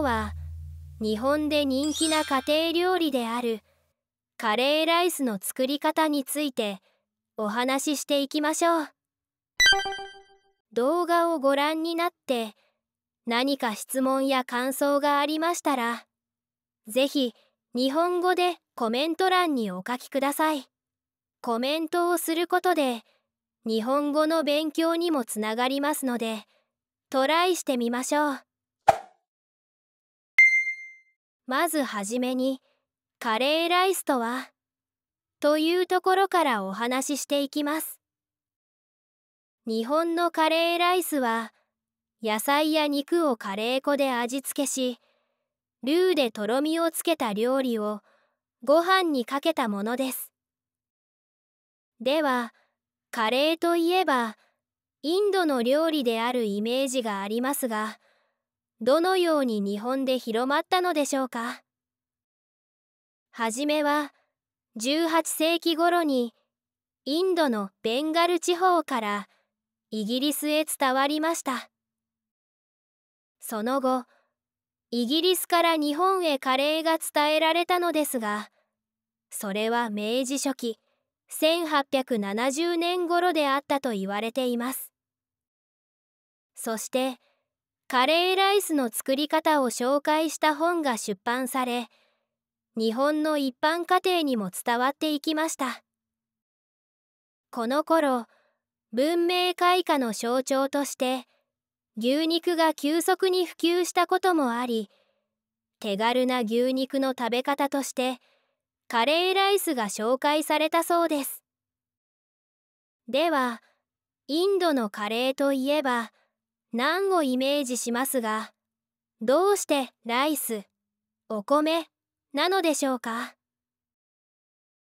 今日は日本で人気な家庭料理であるカレーライスの作り方についてお話ししていきましょう動画をご覧になって何か質問や感想がありましたら是非日本語でコメント欄にお書きくださいコメントをすることで日本語の勉強にもつながりますのでトライしてみましょうまずはじめにカレーライスとはというところからお話ししていきます日本のカレーライスは野菜や肉をカレー粉で味付けしルーでとろみをつけた料理をご飯にかけたものですではカレーといえばインドの料理であるイメージがありますがどのように日本で広まったのでしょうかはじめは18世紀頃にインドのベンガル地方からイギリスへ伝わりましたその後イギリスから日本へカレーが伝えられたのですがそれは明治初期1870年頃であったと言われていますそしてカレーライスの作り方を紹介した本が出版され日本の一般家庭にも伝わっていきましたこの頃文明開化の象徴として牛肉が急速に普及したこともあり手軽な牛肉の食べ方としてカレーライスが紹介されたそうですではインドのカレーといえば何をイメージしますがどうしてライスお米なのでしょうか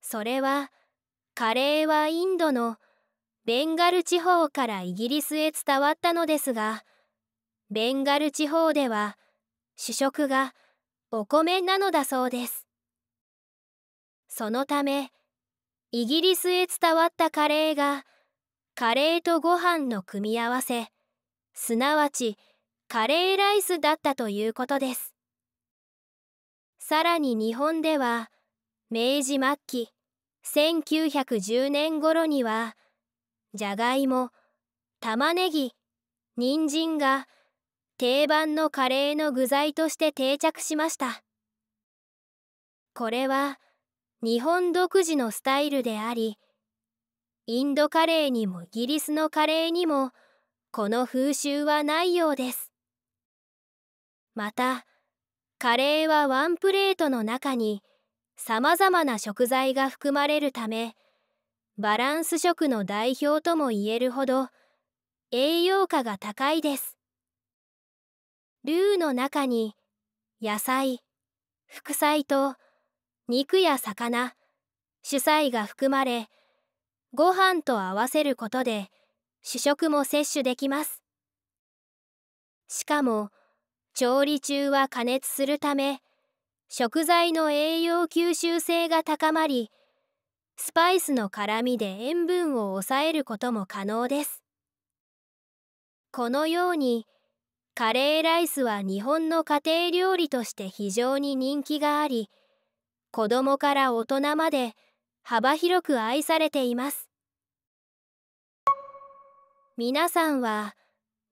それはカレーはインドのベンガル地方からイギリスへ伝わったのですがベンガル地方では主食がお米なのだそうですそのためイギリスへ伝わったカレーがカレーとご飯の組み合わせすなわちカレーライスだったということですさらに日本では明治末期1910年頃にはじゃがいも玉ねぎ人参が定番のカレーの具材として定着しましたこれは日本独自のスタイルでありインドカレーにもイギリスのカレーにもこの風習はないようですまたカレーはワンプレートの中にさまざまな食材が含まれるためバランス食の代表ともいえるほど栄養価が高いですルーの中に野菜副菜と肉や魚主菜が含まれご飯と合わせることで主食も摂取できますしかも調理中は加熱するため食材の栄養吸収性が高まりスパイスの辛みで塩分を抑えることも可能ですこのようにカレーライスは日本の家庭料理として非常に人気があり子供から大人まで幅広く愛されています皆さんは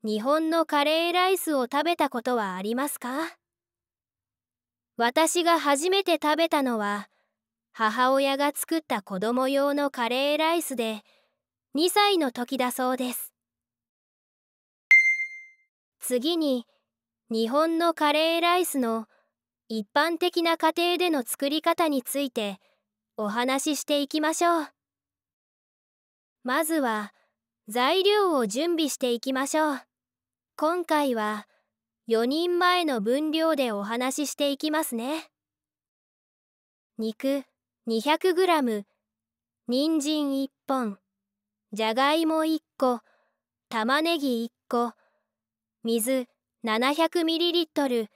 日本のカレーライスを食べたことはありますか私が初めて食べたのは母親が作った子供用のカレーライスで2歳の時だそうです次に日本のカレーライスの一般的な家庭での作り方についてお話ししていきましょうまずは「材料を準備していきましょう今回は4人前の分量でお話ししていきますね肉 200g 人参1本じゃがいも1個玉ねぎ1個水 700ml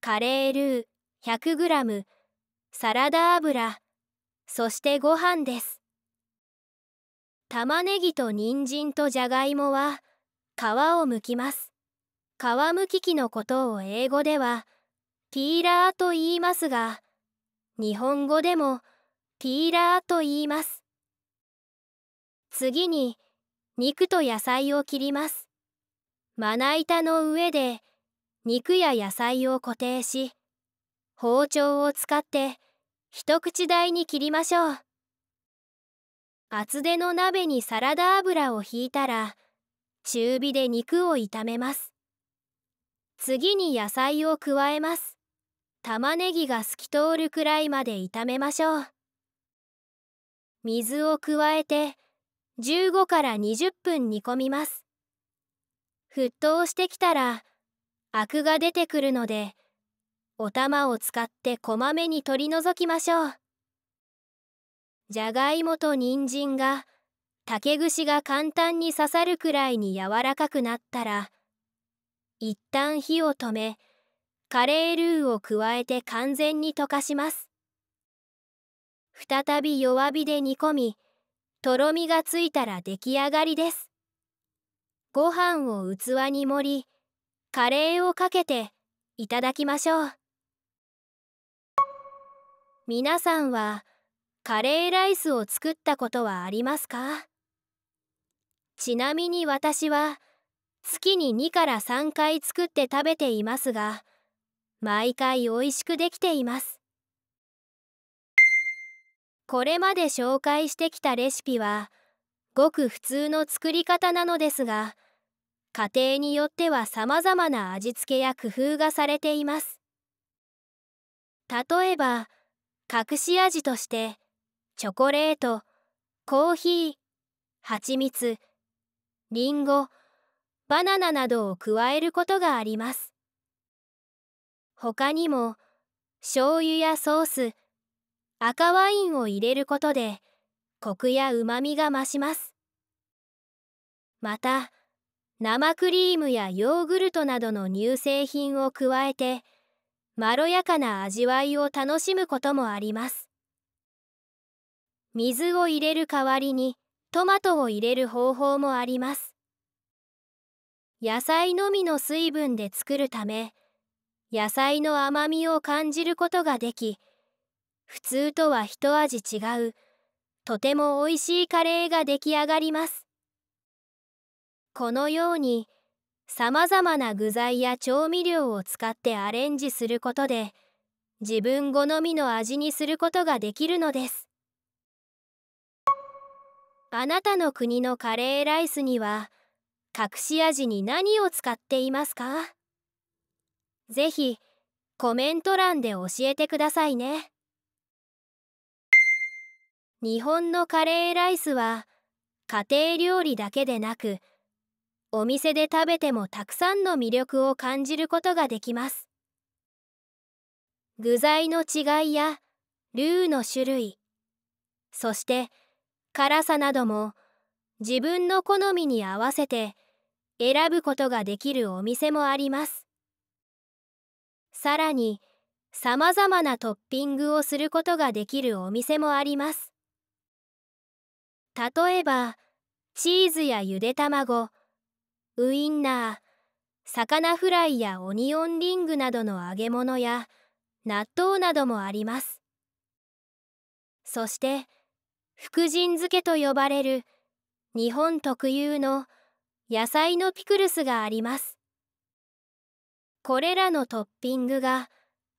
カレールー 100g サラダ油そしてご飯です玉ねぎと人参とじゃがいもは皮をむきます皮むき器のことを英語ではピーラーと言いますが日本語でもピーラーと言います次に肉と野菜を切りますまな板の上で肉や野菜を固定し包丁を使って一口大に切りましょう。厚手の鍋にサラダ油をひいたら中火で肉を炒めます次に野菜を加えます玉ねぎが透き通るくらいまで炒めましょう水を加えて15から20分煮込みます沸騰してきたらアクが出てくるのでお玉を使ってこまめに取り除きましょうじゃがいもと人参が竹串が簡単に刺さるくらいに柔らかくなったら一旦火を止めカレールーを加えて完全に溶かします再び弱火で煮込みとろみがついたら出来上がりですご飯を器に盛りカレーをかけていただきましょう皆さんはカレーライスを作ったことはありますかちなみに私は月に2から3回作って食べていますが毎回美味しくできていますこれまで紹介してきたレシピはごく普通の作り方なのですが家庭によっては様々な味付けや工夫がされています例えば隠し味としてチョコレートコーヒー蜂蜜りんごバナナなどを加えることがあります他にも醤油やソース赤ワインを入れることでコクやうまみが増しますまた生クリームやヨーグルトなどの乳製品を加えてまろやかな味わいを楽しむこともあります水を入れる代わりにトマトを入れる方法もあります野菜のみの水分で作るため野菜の甘みを感じることができ普通とは一味違うとても美味しいカレーが出来上がりますこのようにさまざまな具材や調味料を使ってアレンジすることで自分好みの味にすることができるのですあなたの国のカレーライスには隠し味に何を使っていますかぜひコメント欄で教えてくださいね。日本のカレーライスは家庭料理だけでなくお店で食べてもたくさんの魅力を感じることができます具材の違いやルーの種類そして辛さなども自分の好みに合わせて選ぶことができるお店もありますさらにさまざまなトッピングをすることができるお店もあります例えばチーズやゆで卵ウインナー魚フライやオニオンリングなどの揚げ物や納豆などもありますそして福神漬けと呼ばれる日本特有の野菜のピクルスがあります。これらのトッピングが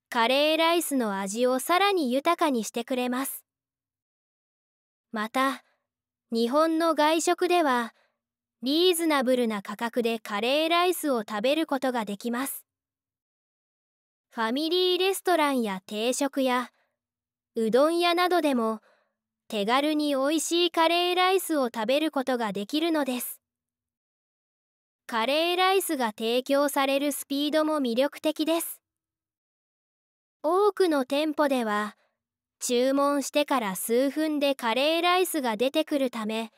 カレーライスの味をさらに豊かにしてくれます。また、日本の外食ではリーズナブルな価格でカレーライスを食べることができます。ファミリーレストランや定食やうどん屋などでも手軽に美味しいカレーライスを食べることができるのですカレーライスが提供されるスピードも魅力的です多くの店舗では注文してから数分でカレーライスが出てくるため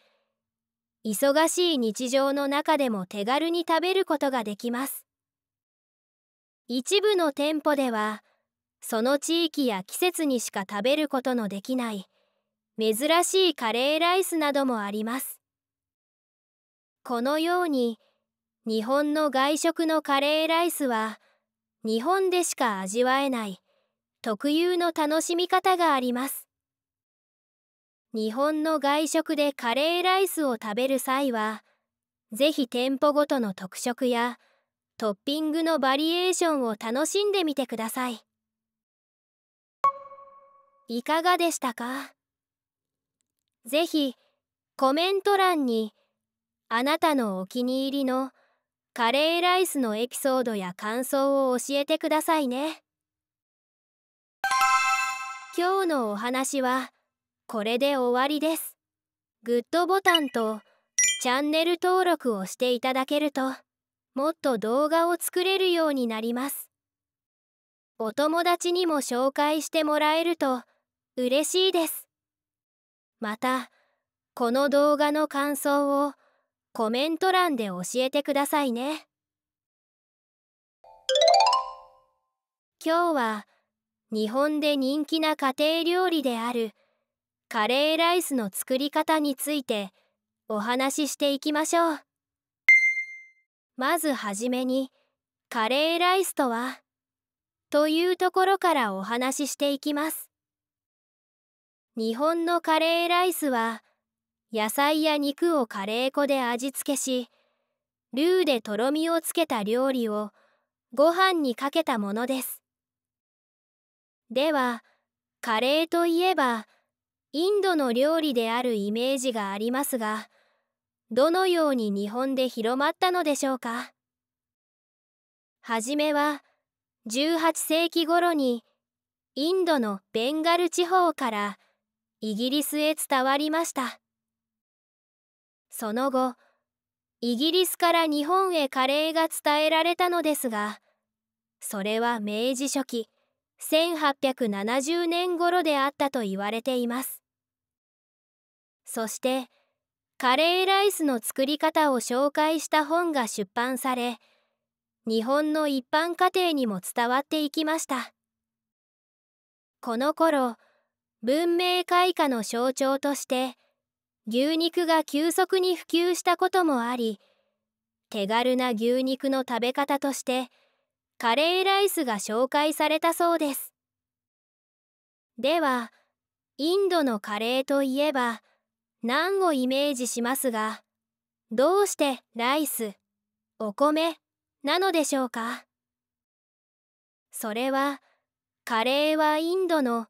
忙しい日常の中でも手軽に食べることができます一部の店舗ではその地域や季節にしか食べることのできない珍しいカレーライスなどもありますこのように日本の外食のカレーライスは日本でしか味わえない特有の楽しみ方があります日本の外食でカレーライスを食べる際は是非店舗ごとの特色やトッピングのバリエーションを楽しんでみてくださいいかがでしたかぜひコメント欄にあなたのお気に入りのカレーライスのエピソードや感想を教えてくださいね。今日のお話はこれで終わりです。グッドボタンとチャンネル登録をしていただけるともっと動画を作れるようになります。お友達にも紹介してもらえると嬉しいです。またこの動画の感想をコメント欄で教えてくださいね今日は日本で人気な家庭料理であるカレーライスの作り方についてお話ししていきましょうまずはじめにカレーライスとはというところからお話ししていきます日本のカレーライスは野菜や肉をカレー粉で味付けしルーでとろみをつけた料理をご飯にかけたものですではカレーといえばインドの料理であるイメージがありますがどのように日本で広まったのでしょうかはじめは18世紀頃にインドのベンガル地方からイギリスへ伝わりましたその後イギリスから日本へカレーが伝えられたのですがそれは明治初期1870年頃であったと言われていますそしてカレーライスの作り方を紹介した本が出版され日本の一般家庭にも伝わっていきましたこの頃文明開化の象徴として牛肉が急速に普及したこともあり手軽な牛肉の食べ方としてカレーライスが紹介されたそうですではインドのカレーといえば何をイメージしますがどうしてライスお米なのでしょうかそれはカレーはインドの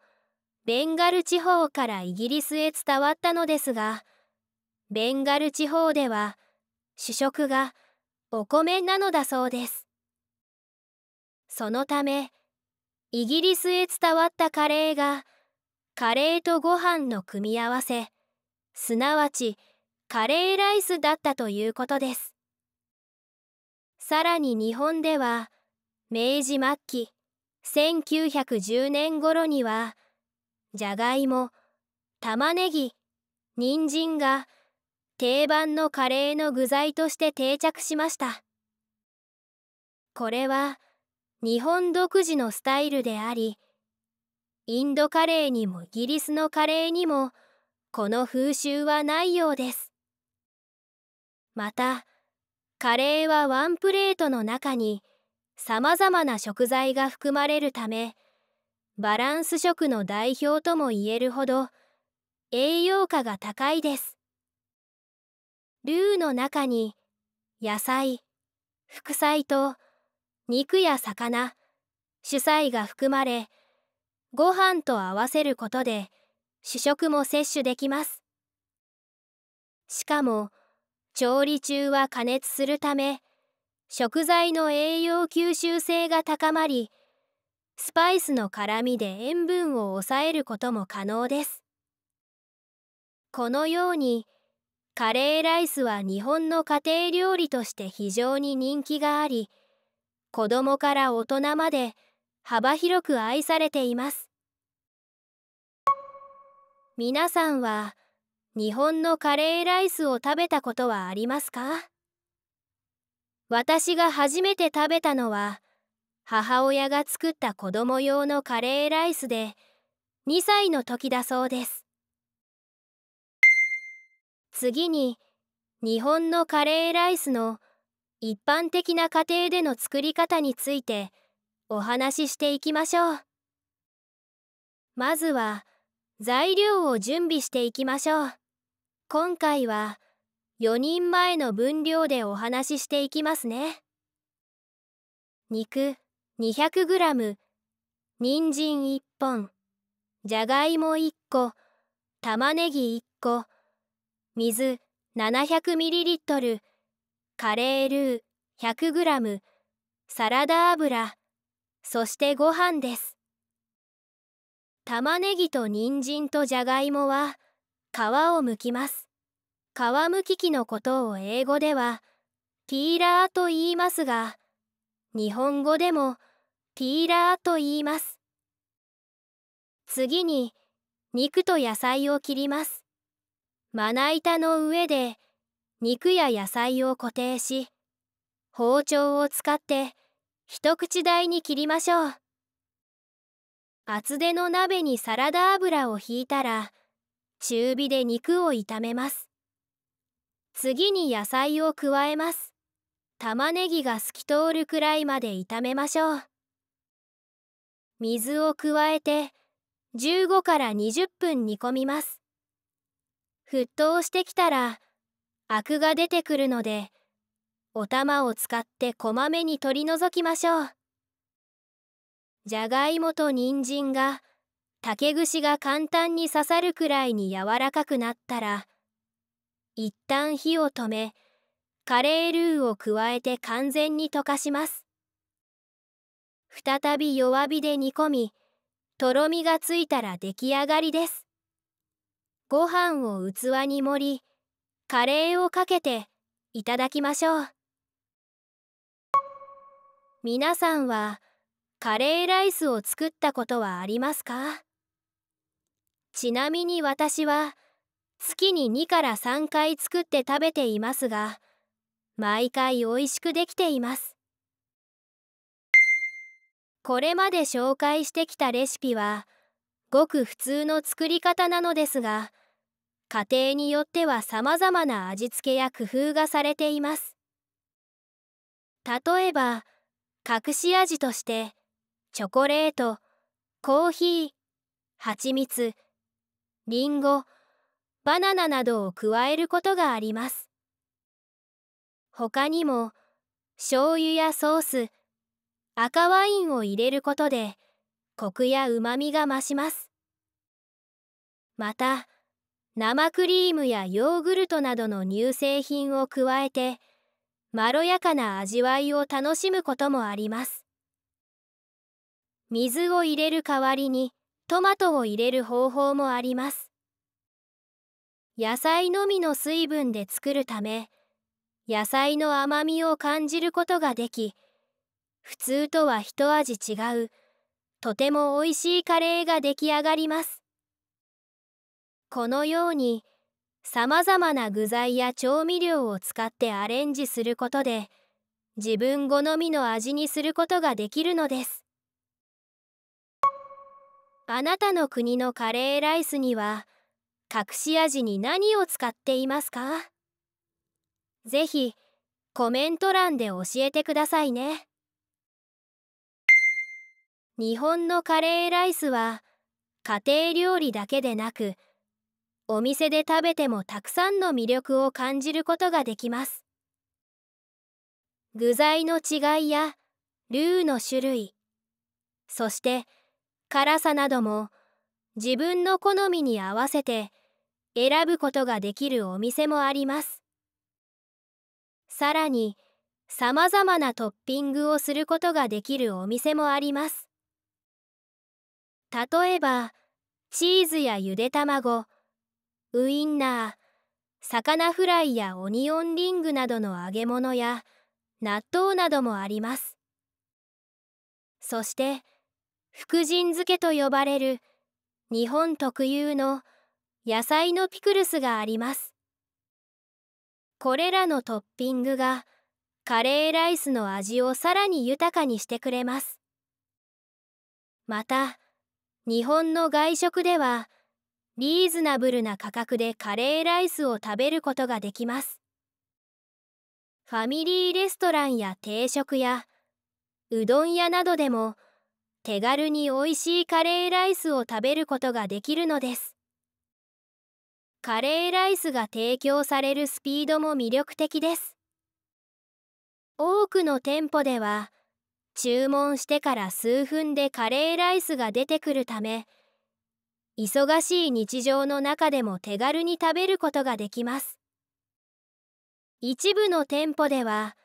ベンガル地方からイギリスへ伝わったのですがベンガル地方では主食がお米なのだそうですそのためイギリスへ伝わったカレーがカレーとご飯の組み合わせすなわちカレーライスだったということですさらに日本では明治末期1910年頃にはじゃがいも玉ねぎ人参が定番のカレーの具材として定着しましたこれは日本独自のスタイルでありインドカレーにもイギリスのカレーにもこの風習はないようですまたカレーはワンプレートの中にさまざまな食材が含まれるためバランス食の代表とも言えるほど栄養価が高いですルーの中に野菜副菜と肉や魚主菜が含まれご飯と合わせることで主食も摂取できますしかも調理中は加熱するため食材の栄養吸収性が高まりスパイスの辛みで塩分を抑えることも可能ですこのようにカレーライスは日本の家庭料理として非常に人気があり子供から大人まで幅広く愛されています皆さんは日本のカレーライスを食べたことはありますか私が初めて食べたのは「母親が作った子供用のカレーライスで2歳の時だそうです次に日本のカレーライスの一般的な家庭での作り方についてお話ししていきましょうまずは材料を準備していきましょう今回は4人前の分量でお話ししていきますね肉 200g 人参1本じゃがいも1個玉ねぎ1個水 700ml カレールー 100g サラダ油そしてご飯です玉ねぎと人参とじゃがいもは皮をむきます皮むき器のことを英語ではピーラーと言いますが日本語でもピーラーと言います次に肉と野菜を切りますまな板の上で肉や野菜を固定し包丁を使って一口大に切りましょう厚手の鍋にサラダ油をひいたら中火で肉を炒めます次に野菜を加えます玉ねぎが透き通るくらいまで炒めましょう水を加えて15から20分煮込みます沸騰してきたらアクが出てくるのでお玉を使ってこまめに取り除きましょうじゃがいもと人参が竹串が簡単に刺さるくらいに柔らかくなったら一旦火を止めカレールーを加えて完全に溶かします再び弱火で煮込みとろみがついたら出来上がりですご飯を器に盛りカレーをかけていただきましょう皆さんはカレーライスを作ったことはありますかちなみに私は月に2から3回作って食べていますが毎回おいしくできていますこれまで紹介してきたレシピはごく普通の作り方なのですが家庭によっては様々な味付けや工夫がされています例えば隠し味としてチョコレートコーヒーはちみつりんごバナナなどを加えることがあります他にも醤油やソース赤ワインを入れることでコクやうまみが増しますまた生クリームやヨーグルトなどの乳製品を加えてまろやかな味わいを楽しむこともあります水を入れる代わりにトマトを入れる方法もあります野菜のみの水分で作るため野菜の甘みを感じることができ普通とは一味違うとても美味しいカレーが出来上がりますこのようにさまざまな具材や調味料を使ってアレンジすることで自分好みの味にすることができるのですあなたの国のカレーライスには隠し味に何を使っていますかぜひコメント欄で教えてくださいね。日本のカレーライスは家庭料理だけでなくお店で食べてもたくさんの魅力を感じることができます具材の違いやルーの種類そして辛さなども自分の好みに合わせて選ぶことができるお店もありますさらにさまざまなトッピングをすることができるお店もあります例えばチーズやゆで卵ウインナー魚フライやオニオンリングなどの揚げ物や納豆などもありますそして福神漬けと呼ばれる日本特有の野菜のピクルスがありますこれらのトッピングがカレーライスの味をさらに豊かにしてくれますまた日本の外食ではリーズナブルな価格でカレーライスを食べることができますファミリーレストランや定食やうどん屋などでも手軽に美味しいカレーライスを食べることができるのですカレーライスが提供されるスピードも魅力的です多くの店舗では注文してから数分でカレーライスが出てくるため忙しい日常の中でも手軽に食べることができます一部の店舗では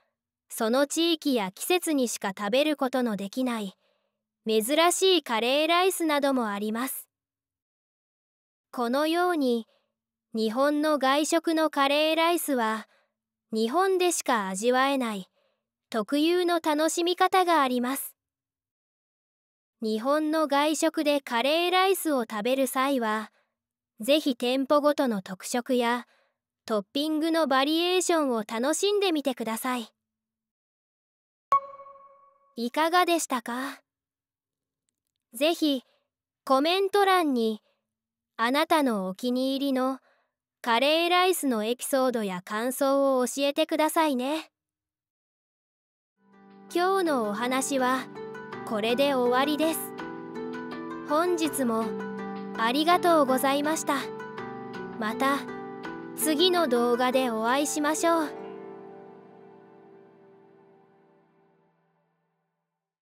その地域や季節にしか食べることのできない珍しいカレーライスなどもありますこのように日本の外食のカレーライスは日本でしか味わえない特有の楽しみ方があります日本の外食でカレーライスを食べる際はぜひ店舗ごとの特色やトッピングのバリエーションを楽しんでみてくださいいかがでしたか是非コメント欄にあなたのお気に入りのカレーライスのエピソードや感想を教えてくださいね。今日のお話はこれで終わりです本日もありがとうございましたまた次の動画でお会いしましょう